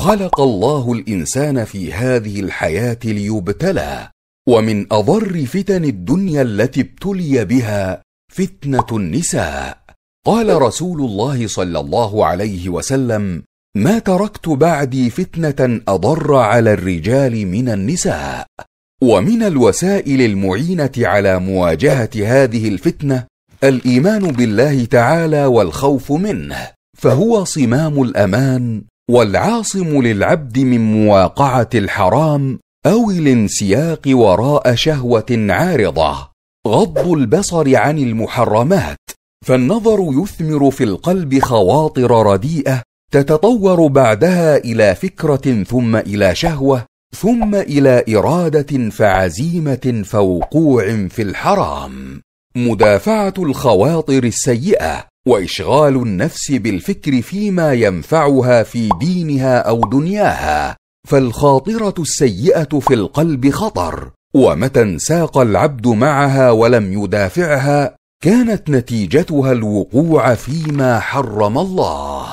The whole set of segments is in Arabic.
خلق الله الانسان في هذه الحياه ليبتلى ومن اضر فتن الدنيا التي ابتلي بها فتنه النساء قال رسول الله صلى الله عليه وسلم ما تركت بعدي فتنه اضر على الرجال من النساء ومن الوسائل المعينه على مواجهه هذه الفتنه الايمان بالله تعالى والخوف منه فهو صمام الامان والعاصم للعبد من مواقعه الحرام او الانسياق وراء شهوه عارضه غض البصر عن المحرمات فالنظر يثمر في القلب خواطر رديئه تتطور بعدها الى فكره ثم الى شهوه ثم الى اراده فعزيمه فوقوع في الحرام مدافعه الخواطر السيئه واشغال النفس بالفكر فيما ينفعها في دينها او دنياها فالخاطره السيئه في القلب خطر ومتى انساق العبد معها ولم يدافعها كانت نتيجتها الوقوع فيما حرم الله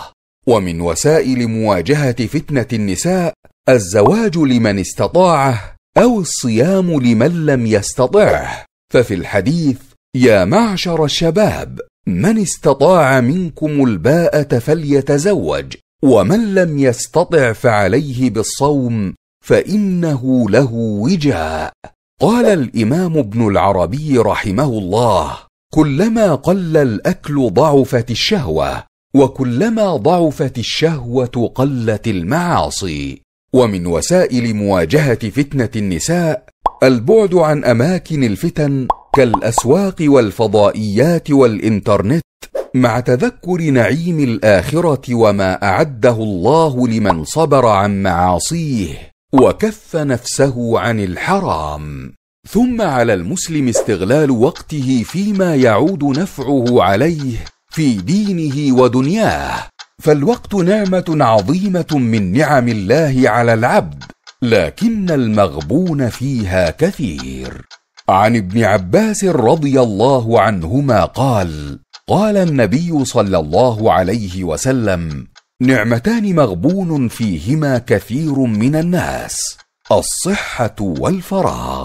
ومن وسائل مواجهه فتنه النساء الزواج لمن استطاعه او الصيام لمن لم يستطعه ففي الحديث يا معشر الشباب من استطاع منكم الباءة فليتزوج ومن لم يستطع فعليه بالصوم فانه له وجاء قال الامام ابن العربي رحمه الله كلما قل الاكل ضعفت الشهوه وكلما ضعفت الشهوه قلت المعاصي ومن وسائل مواجهه فتنه النساء البعد عن اماكن الفتن كالاسواق والفضائيات والانترنت مع تذكر نعيم الاخره وما اعده الله لمن صبر عن معاصيه وكف نفسه عن الحرام ثم على المسلم استغلال وقته فيما يعود نفعه عليه في دينه ودنياه فالوقت نعمه عظيمه من نعم الله على العبد لكن المغبون فيها كثير عن ابن عباس رضي الله عنهما قال قال النبي صلى الله عليه وسلم نعمتان مغبون فيهما كثير من الناس الصحه والفراغ